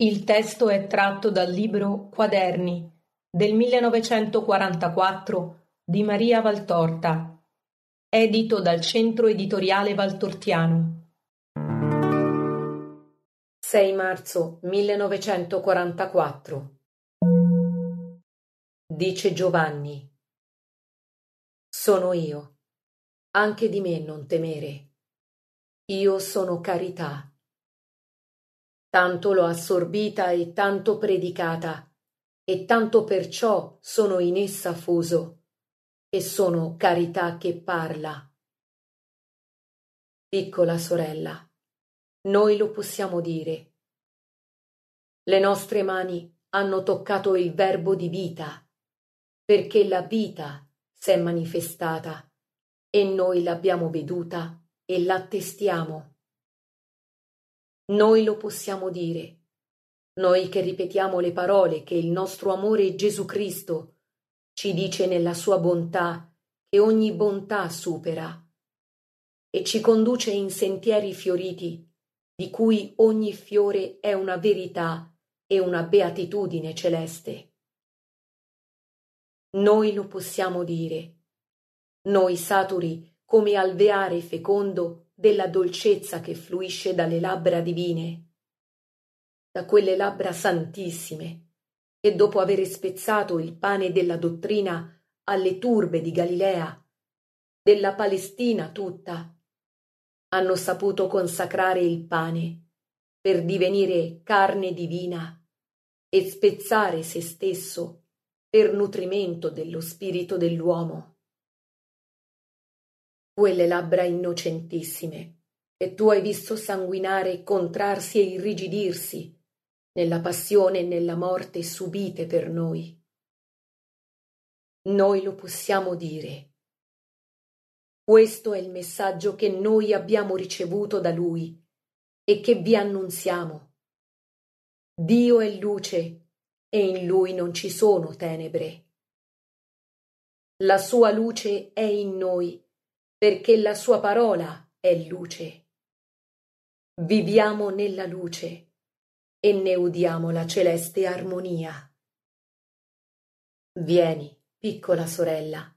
Il testo è tratto dal libro "Quaderni" del 1944 di Maria Valtorta, edito dal Centro Editoriale Valtortiano. 6 marzo 1944 Dice Giovanni Sono io, anche di me non temere. Io sono carità tanto l'ho assorbita e tanto predicata, e tanto perciò sono in essa fuso, e sono carità che parla. Piccola sorella, noi lo possiamo dire. Le nostre mani hanno toccato il verbo di vita, perché la vita si è manifestata e noi l'abbiamo veduta e l'attestiamo. Noi lo possiamo dire. Noi che ripetiamo le parole che il nostro amore Gesù Cristo ci dice nella sua bontà che ogni bontà supera e ci conduce in sentieri fioriti di cui ogni fiore è una verità e una beatitudine celeste. Noi lo possiamo dire. Noi saturi, come alveare fecondo, della dolcezza che fluisce dalle labbra divine, da quelle labbra santissime, che dopo avere spezzato il pane della dottrina alle turbe di Galilea, della Palestina tutta, hanno saputo consacrare il pane per divenire carne divina e spezzare se stesso per nutrimento dello spirito dell'uomo quelle labbra innocentissime, che tu hai visto sanguinare, contrarsi e irrigidirsi, nella passione e nella morte subite per noi. Noi lo possiamo dire. Questo è il messaggio che noi abbiamo ricevuto da Lui e che vi annunziamo. Dio è luce e in Lui non ci sono tenebre. La sua luce è in noi perché la sua parola è luce. Viviamo nella luce e ne udiamo la celeste armonia. Vieni, piccola sorella,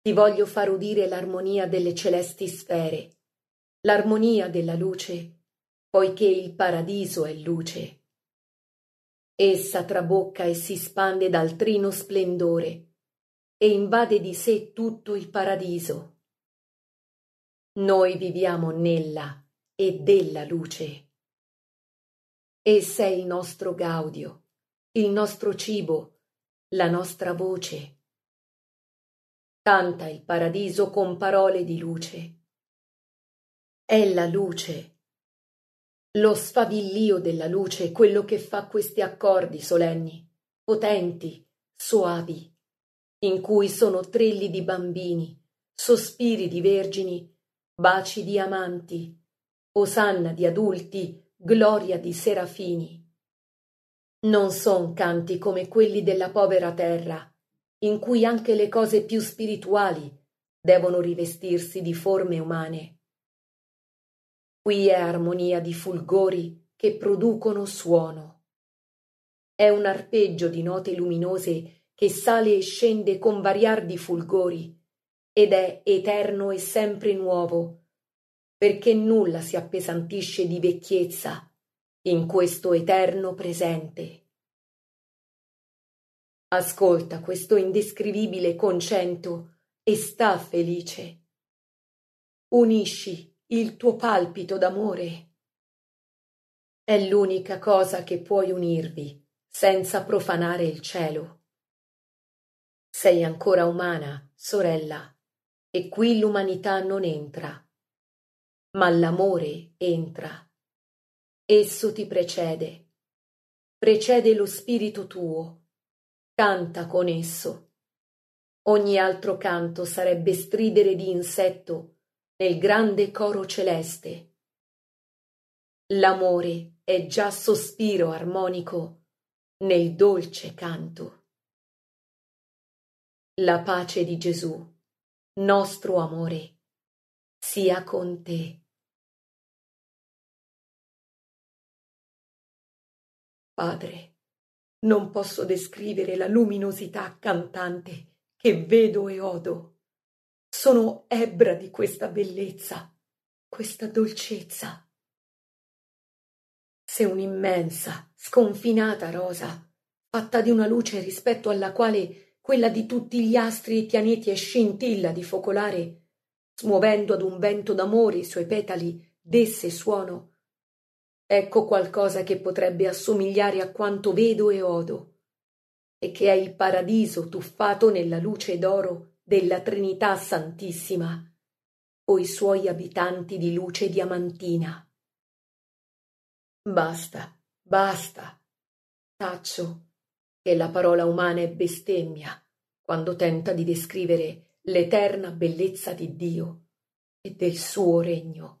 ti voglio far udire l'armonia delle celesti sfere, l'armonia della luce, poiché il paradiso è luce. Essa trabocca e si spande dal trino splendore e invade di sé tutto il paradiso. Noi viviamo nella e della luce. Essa è il nostro gaudio, il nostro cibo, la nostra voce. Canta il paradiso con parole di luce. È la luce, lo sfavillio della luce, quello che fa questi accordi solenni, potenti, soavi, in cui sono trilli di bambini, sospiri di vergini baci di amanti, osanna di adulti, gloria di serafini. Non son canti come quelli della povera terra, in cui anche le cose più spirituali devono rivestirsi di forme umane. Qui è armonia di fulgori che producono suono. È un arpeggio di note luminose che sale e scende con variar di fulgori, ed è eterno e sempre nuovo, perché nulla si appesantisce di vecchiezza in questo eterno presente. Ascolta questo indescrivibile concento e sta felice. Unisci il tuo palpito d'amore. È l'unica cosa che puoi unirvi senza profanare il cielo. Sei ancora umana, sorella e qui l'umanità non entra, ma l'amore entra. Esso ti precede, precede lo spirito tuo, canta con esso. Ogni altro canto sarebbe stridere di insetto nel grande coro celeste. L'amore è già sospiro armonico nel dolce canto. La pace di Gesù nostro amore sia con te. Padre, non posso descrivere la luminosità cantante che vedo e odo. Sono ebra di questa bellezza, questa dolcezza. Se un'immensa, sconfinata rosa, fatta di una luce rispetto alla quale quella di tutti gli astri e pianeti e scintilla di focolare, smuovendo ad un vento d'amore i suoi petali, desse suono. Ecco qualcosa che potrebbe assomigliare a quanto vedo e odo, e che è il paradiso tuffato nella luce d'oro della Trinità Santissima, o i suoi abitanti di luce diamantina. Basta, basta. Taccio che la parola umana è bestemmia quando tenta di descrivere l'eterna bellezza di Dio e del suo regno.